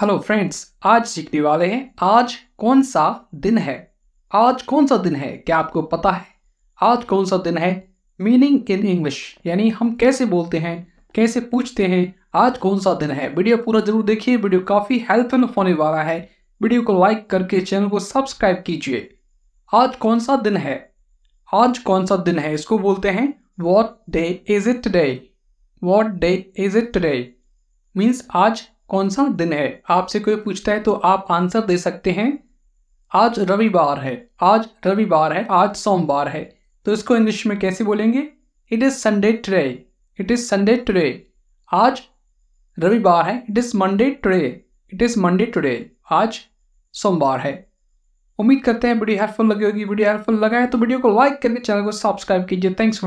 hello friends आज सीखने वाले हैं आज कौन सा दिन है आज कौन सा दिन है क्या आपको पता है आज कौन सा दिन है मीनिंग इन इंग्लिश यानी हम कैसे बोलते हैं कैसे पूछते हैं आज कौन सा दिन है वीडियो पूरा जरूर देखिए वीडियो काफ़ी हेल्पफुल होने वाला है वीडियो को लाइक करके चैनल को सब्सक्राइब कीजिए आज कौन सा दिन है आज कौन सा दिन है इसको बोलते हैं what day is it day what day is it day means आज कौन सा दिन है आपसे कोई पूछता है तो आप आंसर दे सकते हैं आज रविवार है आज रविवार है आज सोमवार है तो इसको इंग्लिश में कैसे बोलेंगे it is Sunday today it is Sunday today आज रविवार है it is Monday today it is Monday today आज सोमवार है उम्मीद करते हैं वीडियो हेल्पफुल लगी होगी वीडियो हेल्पफुल लगा है तो वीडियो को लाइक करके चैनल को सब्सक्राइब कीजिए थैंक्स